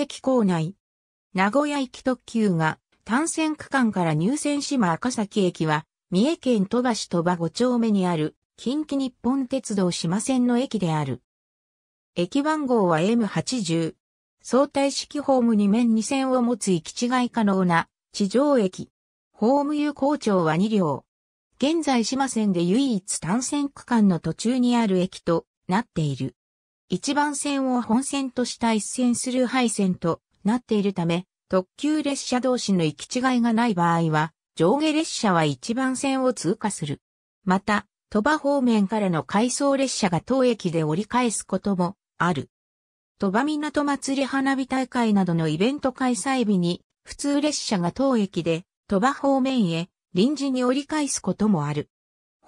駅構内。名古屋行き特急が、単線区間から入線島赤崎駅は、三重県鳥羽市鳥羽5丁目にある、近畿日本鉄道島線の駅である。駅番号は M80。相対式ホーム2面2線を持つ行き違い可能な地上駅。ホーム有効長は2両。現在島線で唯一単線区間の途中にある駅となっている。一番線を本線とした一線スルー配線となっているため、特急列車同士の行き違いがない場合は、上下列車は一番線を通過する。また、鳥羽方面からの回送列車が当駅で折り返すこともある。鳥羽港祭り花火大会などのイベント開催日に、普通列車が当駅で鳥羽方面へ臨時に折り返すこともある。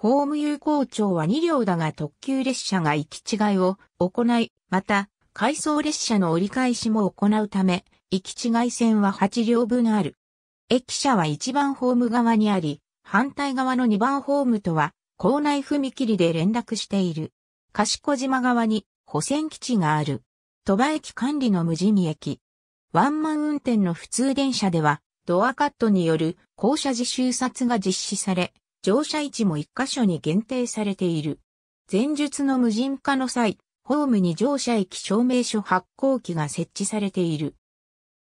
ホーム有効庁は2両だが特急列車が行き違いを行い、また、回送列車の折り返しも行うため、行き違い線は8両分ある。駅舎は1番ホーム側にあり、反対側の2番ホームとは、校内踏切で連絡している。賢島側に保線基地がある。鳥羽駅管理の無人駅。ワンマン運転の普通電車では、ドアカットによる校舎自習殺が実施され、乗車位置も一箇所に限定されている。前述の無人化の際、ホームに乗車駅証明書発行機が設置されている。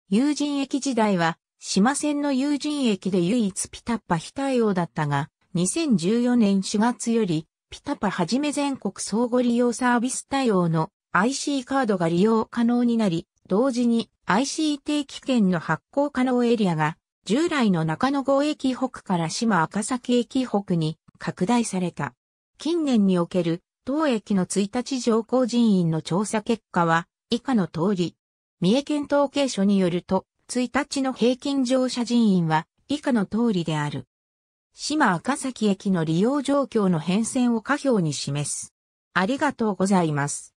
有人駅時代は、島線の有人駅で唯一ピタッパ非対応だったが、2014年4月より、ピタパはじめ全国相互利用サービス対応の IC カードが利用可能になり、同時に IC 定期券の発行可能エリアが従来の中野郷駅北から島赤崎駅北に拡大された。近年における当駅の1日乗降人員の調査結果は以下の通り。三重県統計所によると、1日の平均乗車人員は以下の通りである。島赤崎駅の利用状況の変遷を下表に示す。ありがとうございます。